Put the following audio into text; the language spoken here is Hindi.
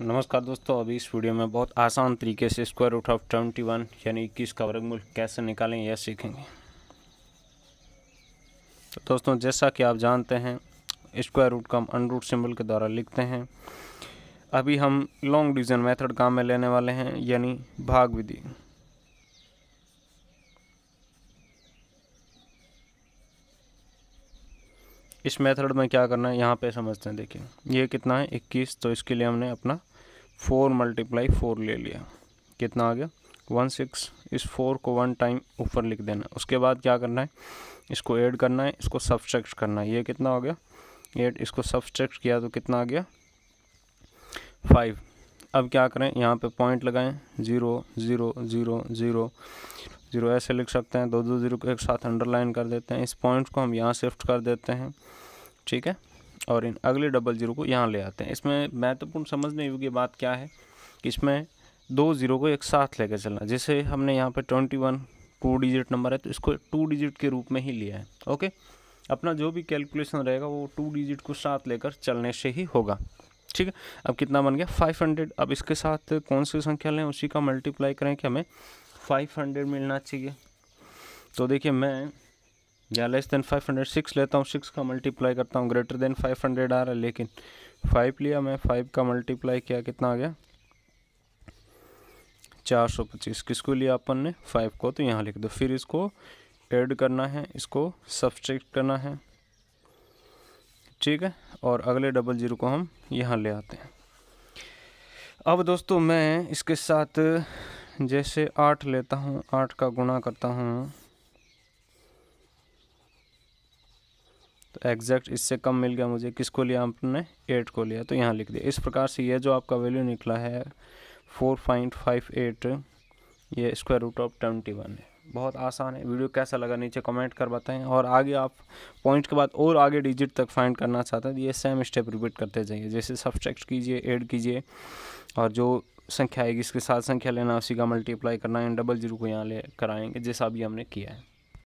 नमस्कार दोस्तों अभी इस वीडियो में बहुत आसान तरीके से square root of twenty one यानी इक्कीस का वर्गमूल कैसे निकालें यह सीखेंगे तो दोस्तों जैसा कि आप जानते हैं स्क्वायर रूट का हम अनरूट सिंबल के द्वारा लिखते हैं अभी हम लॉन्ग डिवीजन मेथड काम में लेने वाले हैं यानी भाग विधि इस मेथड में क्या करना है यहाँ पे समझते हैं देखिए ये कितना है इक्कीस तो इसके लिए हमने अपना फोर मल्टीप्लाई फोर ले लिया कितना आ गया वन सिक्स इस फोर को वन टाइम ऊपर लिख देना उसके बाद क्या करना है इसको ऐड करना है इसको सब्सट्रैक्ट करना है ये कितना हो गया एट इसको सब्सट्रैक्ट किया तो कितना आ गया फाइव अब क्या करें यहाँ पे पॉइंट लगाएं zero zero zero zero zero ऐसे लिख सकते हैं दो दो जीरो को एक साथ अंडरलाइन कर देते हैं इस पॉइंट को हम यहाँ शिफ्ट कर देते हैं ठीक है और इन अगले डबल ज़ीरो को यहाँ ले आते हैं इसमें महत्वपूर्ण समझने योग्य बात क्या है कि इसमें दो ज़ीरो को एक साथ लेकर चलना जैसे हमने यहाँ पर twenty one two digit number है तो इसको टू डिजिट के रूप में ही लिया है ओके अपना जो भी कैलकुलेशन रहेगा वो टू डिजिट को साथ लेकर चलने से ही होगा ठीक है अब कितना बन गया 500 अब इसके साथ कौन सी संख्या लें उसी का मल्टीप्लाई करें कि हमें फाइव हंड्रेड मिलना चाहिए तो देखिए मैं या less than five hundred six लेता हूँ सिक्स का मल्टीप्लाई करता हूँ ग्रेटर देन फाइव हंड्रेड आ रहा है लेकिन फाइव लिया मैं फाइव का मल्टीप्लाई किया कितना आ गया चार सौ पच्चीस किसको लिया अपन ने फाइव को तो यहाँ लिख दो फिर इसको ऐड करना है इसको सब्सट्रैक्ट करना है ठीक है और अगले डबल ज़ीरो को हम यहाँ ले आते हैं अब दोस्तों मैं इसके साथ जैसे आठ लेता हूँ आठ का गुणा करता हूँ तो एग्जैक्ट इससे कम मिल गया मुझे किसको लिया आपने एट को लिया तो यहाँ लिख दिया इस प्रकार से ये जो आपका वैल्यू निकला है फोर पॉइंट फाइव एट ये square root of twenty one है बहुत आसान है वीडियो कैसा लगा नीचे कमेंट कर बताएं और आगे आप पॉइंट के बाद और आगे डिजिट तक फाइंड करना चाहते हैं तो ये सेम स्टेप रिपीट करते जाइए जैसे सब्सट्रैक्ट कीजिए ऐड कीजिए और जो संख्या आएगी इसके साथ संख्या लेना उसी का मल्टीप्लाई करना है डबल जीरो को यहाँ ले कराएंगे जैसा अभी हमने किया है